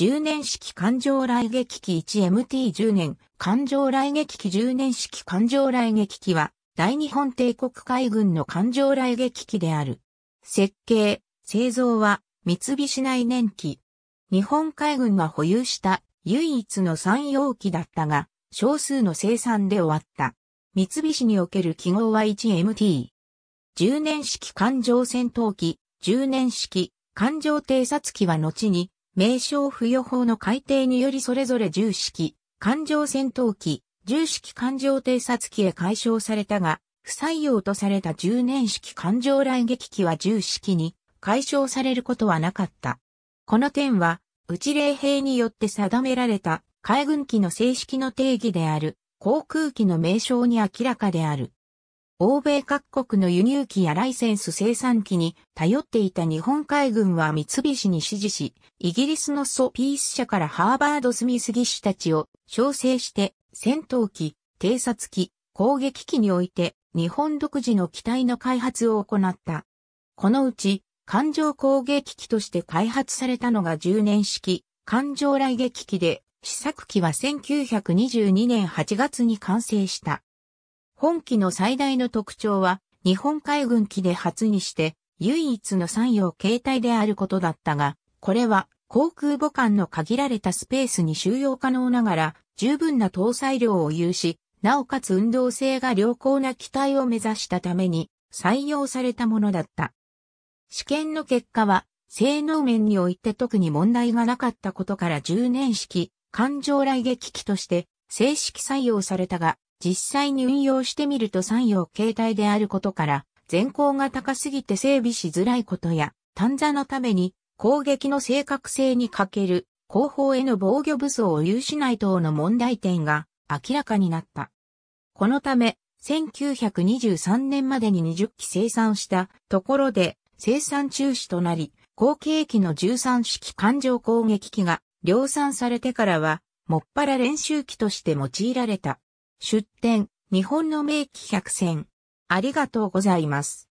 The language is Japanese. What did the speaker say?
10年式環状来撃機 1MT10 年、環状来撃機10年式環状来撃機は、大日本帝国海軍の環状来撃機である。設計、製造は、三菱内燃機。日本海軍が保有した唯一の産用機だったが、少数の生産で終わった。三菱における記号は 1MT。10年式環状戦闘機、10年式環状偵察機は後に名称付与法の改定によりそれぞれ重式、艦上戦闘機、重式艦上偵察機へ解消されたが、不採用とされた10年式艦上来撃機は重式に解消されることはなかった。この点は、内霊兵によって定められた海軍機の正式の定義である航空機の名称に明らかである。欧米各国の輸入機やライセンス生産機に頼っていた日本海軍は三菱に指示し、イギリスのソピース社からハーバード・スミス技師たちを調整して戦闘機、偵察機、攻撃機において日本独自の機体の開発を行った。このうち、艦上攻撃機として開発されたのが10年式、艦上雷撃機で、試作機は1922年8月に完成した。本機の最大の特徴は、日本海軍機で初にして、唯一の産業形態であることだったが、これは航空母艦の限られたスペースに収容可能ながら、十分な搭載量を有し、なおかつ運動性が良好な機体を目指したために採用されたものだった。試験の結果は、性能面において特に問題がなかったことから10年式、艦上来撃機として正式採用されたが、実際に運用してみると山陽携帯であることから、全高が高すぎて整備しづらいことや、短座のために攻撃の正確性に欠ける後方への防御武装を有しない等の問題点が明らかになった。このため、1923年までに20機生産したところで生産中止となり、後継機の13式艦上攻撃機が量産されてからは、もっぱら練習機として用いられた。出展、日本の名機百選。ありがとうございます。